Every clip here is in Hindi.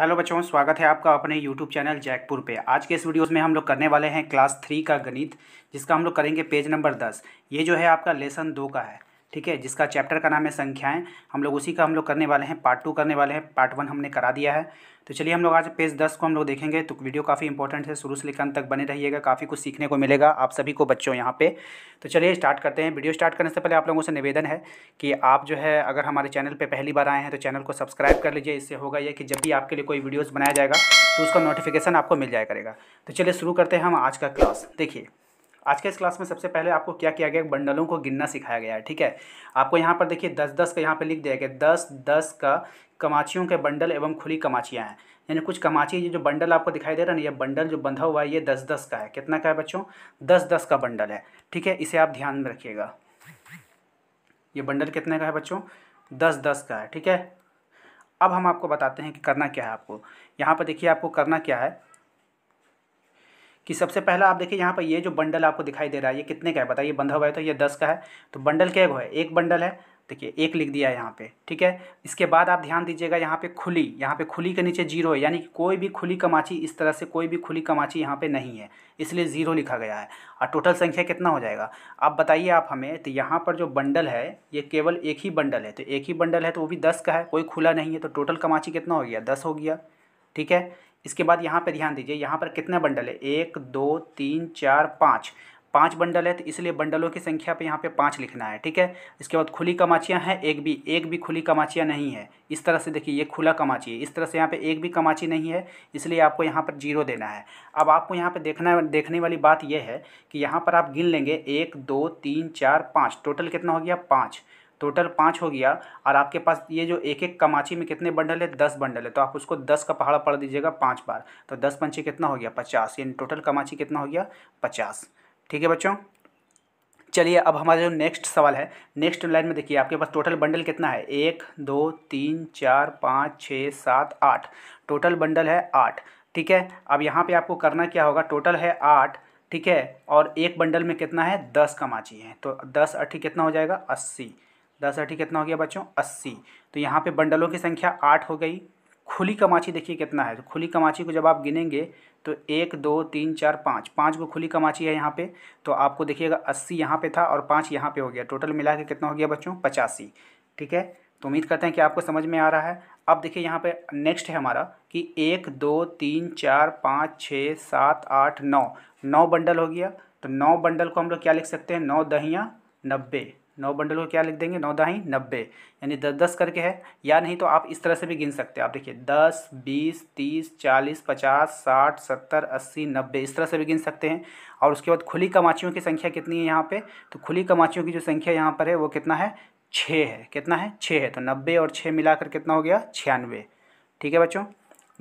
हेलो बच्चों स्वागत है आपका अपने यूट्यूब चैनल जैकपुर पे आज के इस वीडियोस में हम लोग करने वाले हैं क्लास थ्री का गणित जिसका हम लोग करेंगे पेज नंबर दस ये जो है आपका लेसन दो का है ठीक है जिसका चैप्टर का नाम है संख्याएं हम लोग उसी का हम लोग करने वाले हैं पार्ट टू करने वाले हैं पार्ट वन हमने करा दिया है तो चलिए हम लोग आज पेज दस को हम लोग देखेंगे तो वीडियो काफ़ी इंपॉर्टेंट है शुरू से लेकर अंत तक बने रहिएगा काफ़ी कुछ सीखने को मिलेगा आप सभी को बच्चों यहाँ पे तो चलिए स्टार्ट करते हैं वीडियो स्टार्ट करने से पहले आप लोगों से निवेदन है कि आप जो है अगर हमारे चैनल पर पहली बार आए हैं तो चैनल को सब्सक्राइब कर लीजिए इससे होगा यह कि जब भी आपके लिए कोई वीडियोज़ बनाया जाएगा तो उसका नोटिफिकेशन आपको मिल जाया करेगा तो चलिए शुरू करते हैं हम आज का क्लास देखिए आज के इस क्लास में सबसे पहले आपको क्या किया गया बंडलों को गिनना सिखाया गया है ठीक है आपको यहाँ पर देखिए दस दस का यहाँ पर लिख दिया गया दस दस का कमाचियों के बंडल एवं खुली कमाचियाँ हैं यानी कुछ कमाची ये जो बंडल आपको दिखाई दे रहा है ना ये बंडल जो बंधा हुआ है ये दस दस का है कितना का है बच्चों दस दस का बंडल है ठीक है इसे आप ध्यान में रखिएगा ये बंडल कितने का है बच्चों दस दस का है ठीक है अब हम आपको बताते हैं कि करना क्या है आपको यहाँ पर देखिए आपको करना क्या है कि सबसे पहला आप देखिए यहाँ पर ये जो बंडल आपको दिखाई दे रहा है ये कितने का है बताइए बंधा हुआ है तो ये दस का है तो बंडल क्या है एक बंडल है देखिए एक लिख दिया है यहाँ पे ठीक है इसके बाद आप ध्यान दीजिएगा यहाँ पे खुली यहाँ पे खुली के नीचे जीरो है यानी कि कोई भी खुली कमाची इस तरह से कोई भी खुली कमाची यहाँ पे नहीं है इसलिए ज़ीरो लिखा गया है और टोटल संख्या कितना हो जाएगा आप बताइए आप हमें तो यहाँ पर जो बंडल है ये केवल एक ही बंडल है तो एक ही बंडल है तो वो भी दस का है कोई खुला नहीं है तो टोटल कमाची कितना हो गया दस हो गया ठीक है इसके बाद यहाँ पर ध्यान दीजिए यहाँ पर कितने बंडल है एक दो तीन चार पाँच पाँच बंडल है तो इसलिए बंडलों की संख्या पे यहाँ पे पाँच लिखना है ठीक है इसके बाद खुली कमाचियाँ हैं एक भी एक भी खुली कमाचियाँ नहीं है इस तरह से देखिए ये खुला कमाची है इस तरह से यहाँ पे एक भी कमाची नहीं है इसलिए आपको यहाँ पर जीरो देना है अब आपको यहाँ पे देखना देखने वाली बात यह है कि यहाँ पर आप गिन लेंगे एक दो तीन चार पाँच टोटल कितना हो गया पाँच टोटल पाँच हो गया और आपके पास ये जो एक एक कमाची में कितने बंडल है दस बंडल है तो आप उसको दस का पहाड़ा पढ़ दीजिएगा पाँच बार तो दस पंची कितना हो गया पचास यानी टोटल कमाची कितना हो गया पचास ठीक है बच्चों चलिए अब हमारा जो नेक्स्ट सवाल है नेक्स्ट लाइन में देखिए आपके पास टोटल बंडल कितना है एक दो तीन चार पाँच छः सात आठ टोटल बंडल है आठ ठीक है अब यहाँ पे आपको करना क्या होगा टोटल है आठ ठीक है और एक बंडल में कितना है दस कमाची है तो दस अट्ठी कितना हो जाएगा अस्सी दस अठी कितना हो गया बच्चों अस्सी तो यहाँ पे बंडलों की संख्या आठ हो गई खुली कमाची देखिए कितना है तो खुली कमाची को जब आप गिनेंगे तो एक दो तीन चार पाँच पाँच को खुली कमाची है यहाँ पे तो आपको देखिएगा अस्सी यहाँ पे था और पाँच यहाँ पे हो गया टोटल मिला के कितना हो गया बच्चों पचासी ठीक है तो उम्मीद करते हैं कि आपको समझ में आ रहा है अब देखिए यहाँ पे नेक्स्ट है हमारा कि एक दो तीन चार पाँच छः सात आठ नौ नौ बंडल हो गया तो नौ बंडल को हम लोग क्या लिख सकते हैं नौ दहियाँ नब्बे नौ बंडल को क्या लिख देंगे नौ दहाई नब्बे यानी दस दस करके है या नहीं तो आप इस तरह से भी गिन सकते हैं आप देखिए दस बीस तीस चालीस पचास साठ सत्तर अस्सी नब्बे इस तरह से भी गिन सकते हैं और उसके बाद खुली कमाचियों की संख्या कितनी है यहाँ पर तो खुली कमाचियों की जो संख्या यहाँ पर है वो कितना है छः है कितना है छः है तो नब्बे और छः मिलाकर कितना हो गया छियानवे ठीक है बच्चों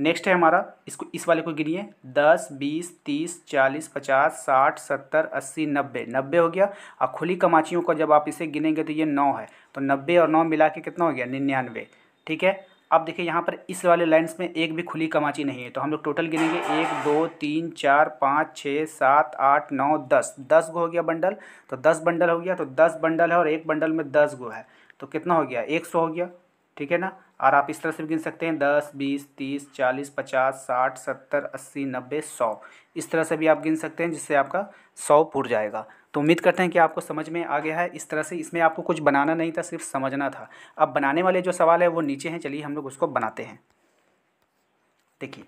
नेक्स्ट है हमारा इसको इस वाले को गिनिए दस बीस तीस चालीस पचास साठ सत्तर अस्सी नब्बे नब्बे हो गया और खुली कमाचियों को जब आप इसे गिनेंगे तो ये नौ है तो नब्बे और नौ मिला के कितना हो गया निन्यानवे ठीक है अब देखिए यहाँ पर इस वाले लाइन्स में एक भी खुली कमाची नहीं है तो हम लोग टोटल गिनेंगे एक दो तीन चार पाँच छः सात आठ नौ दस दस गो हो गया बंडल तो दस बंडल हो गया तो दस बंडल है और एक बंडल में दस गो है तो कितना हो गया एक सौ हो गया ठीक है ना और आप इस तरह से भी गिन सकते हैं दस बीस तीस चालीस पचास साठ सत्तर अस्सी नब्बे सौ इस तरह से भी आप गिन सकते हैं जिससे आपका सौ पुर जाएगा तो उम्मीद करते हैं कि आपको समझ में आ गया है इस तरह से इसमें आपको कुछ बनाना नहीं था सिर्फ समझना था अब बनाने वाले जो सवाल है वो नीचे हैं चलिए हम लोग उसको बनाते हैं देखिए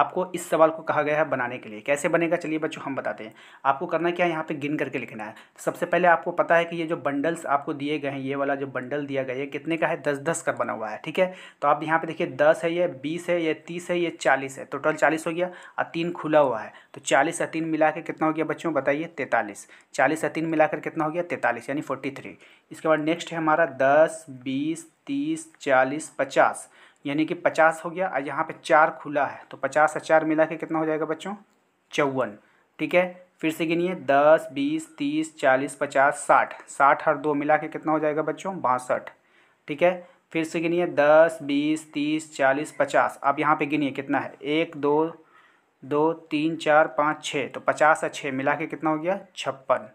आपको इस सवाल को कहा गया है बनाने के लिए कैसे बनेगा चलिए बच्चों हम बताते हैं आपको करना क्या है यहाँ पे गिन करके लिखना है तो सबसे पहले आपको पता है कि ये जो बंडल्स आपको दिए गए हैं ये वाला जो बंडल दिया गया है कितने का है दस दस का बना हुआ है ठीक है तो आप यहाँ पे देखिए दस है ये बीस है ये तीस है ये चालीस है टोटल चालीस हो गया और तीन खुला हुआ है तो चालीस या तीन मिला कितना हो गया बच्चों बताइए तैंतालीस चालीस या तीन मिलाकर कितना हो गया तैंतालीस यानी फोर्टी थ्री इसके बाद नेक्स्ट है हमारा दस बीस तीस चालीस पचास यानी कि पचास हो गया और यहाँ पे चार खुला है तो पचास और चार मिला के कितना हो जाएगा बच्चों चौवन ठीक है फिर से गिनिए दस बीस तीस चालीस पचास साठ साठ और दो मिला के कितना हो जाएगा बच्चों बासठ ठीक है फिर से गिनिए दस बीस तीस चालीस पचास आप यहाँ पे गिनिए कितना है एक दो दो तीन चार पाँच छः तो पचास और छः मिला के कितना हो गया छप्पन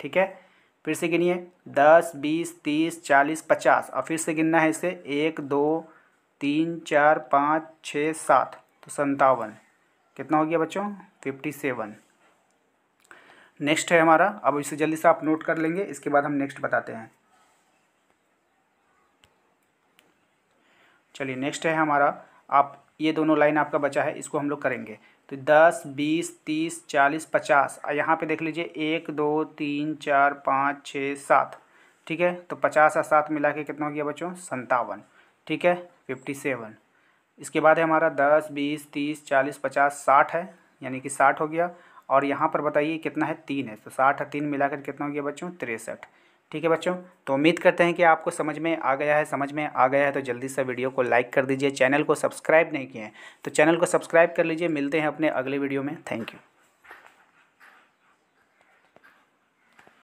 ठीक है फिर से गिनिए दस बीस तीस चालीस पचास और फिर से गिनना है इसे एक दो तीन चार पाँच छः सात तो संतावन कितना हो गया बच्चों फिफ्टी सेवन नेक्स्ट है हमारा अब इसे जल्दी से आप नोट कर लेंगे इसके बाद हम नेक्स्ट बताते हैं चलिए नेक्स्ट है हमारा आप ये दोनों लाइन आपका बचा है इसको हम लोग करेंगे तो दस बीस तीस चालीस पचास यहाँ पे देख लीजिए एक दो तीन चार पाँच छः सात ठीक है तो पचास और सात मिला के कितना हो गया बच्चों संतावन ठीक है फिफ्टी सेवन इसके बाद है हमारा दस बीस तीस चालीस पचास साठ है यानी कि साठ हो गया और यहाँ पर बताइए कितना है तीन है तो साठ और तीन मिलाकर कितना हो गया बच्चों तिरसठ ठीक है बच्चों तो उम्मीद करते हैं कि आपको समझ में आ गया है समझ में आ गया है तो जल्दी से वीडियो को लाइक कर दीजिए चैनल को सब्सक्राइब नहीं किए हैं तो चैनल को सब्सक्राइब कर लीजिए मिलते हैं अपने अगले वीडियो में थैंक यू